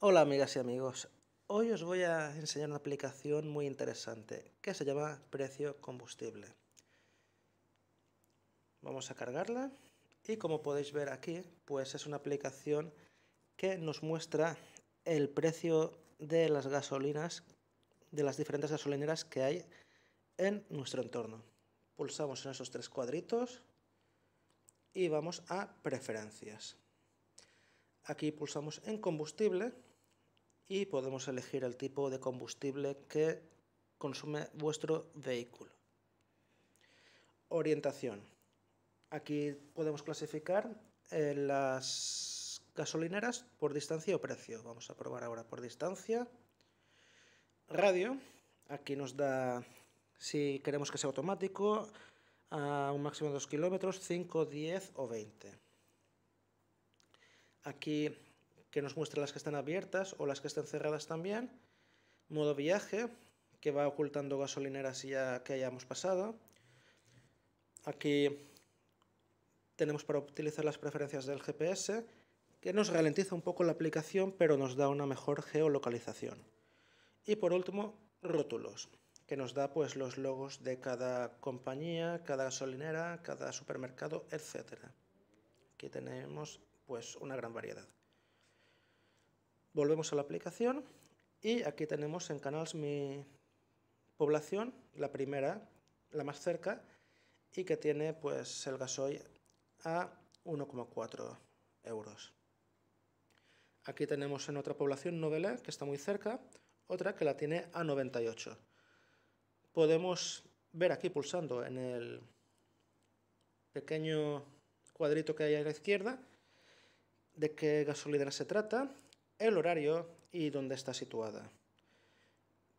Hola amigas y amigos, hoy os voy a enseñar una aplicación muy interesante que se llama Precio Combustible. Vamos a cargarla y como podéis ver aquí, pues es una aplicación que nos muestra el precio de las gasolinas, de las diferentes gasolineras que hay en nuestro entorno. Pulsamos en esos tres cuadritos y vamos a preferencias. Aquí pulsamos en combustible y podemos elegir el tipo de combustible que consume vuestro vehículo. Orientación. Aquí podemos clasificar eh, las gasolineras por distancia o precio. Vamos a probar ahora por distancia. Radio. Aquí nos da si queremos que sea automático a un máximo de 2 kilómetros, 5, 10 o 20 aquí que nos muestra las que están abiertas o las que están cerradas también. Modo viaje, que va ocultando gasolineras ya que hayamos pasado. Aquí tenemos para utilizar las preferencias del GPS, que nos ralentiza un poco la aplicación, pero nos da una mejor geolocalización. Y por último, rótulos, que nos da pues los logos de cada compañía, cada gasolinera, cada supermercado, etc. Aquí tenemos pues una gran variedad. Volvemos a la aplicación y aquí tenemos en Canals mi población, la primera, la más cerca, y que tiene pues el gasoil a 1,4 euros. Aquí tenemos en otra población novela que está muy cerca, otra que la tiene a 98. Podemos ver aquí pulsando en el pequeño cuadrito que hay a la izquierda de qué gasolinera se trata, el horario y dónde está situada.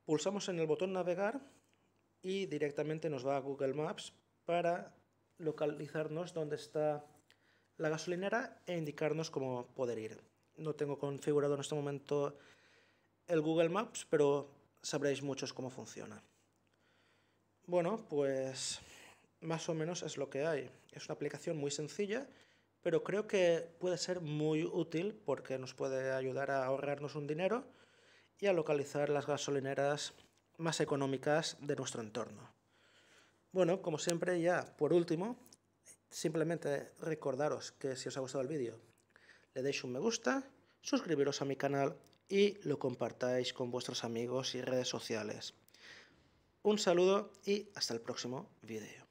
Pulsamos en el botón navegar y directamente nos va a Google Maps para localizarnos dónde está la gasolinera e indicarnos cómo poder ir. No tengo configurado en este momento el Google Maps, pero sabréis muchos cómo funciona. Bueno, pues más o menos es lo que hay. Es una aplicación muy sencilla pero creo que puede ser muy útil porque nos puede ayudar a ahorrarnos un dinero y a localizar las gasolineras más económicas de nuestro entorno. Bueno, como siempre, ya por último, simplemente recordaros que si os ha gustado el vídeo, le deis un me gusta, suscribiros a mi canal y lo compartáis con vuestros amigos y redes sociales. Un saludo y hasta el próximo vídeo.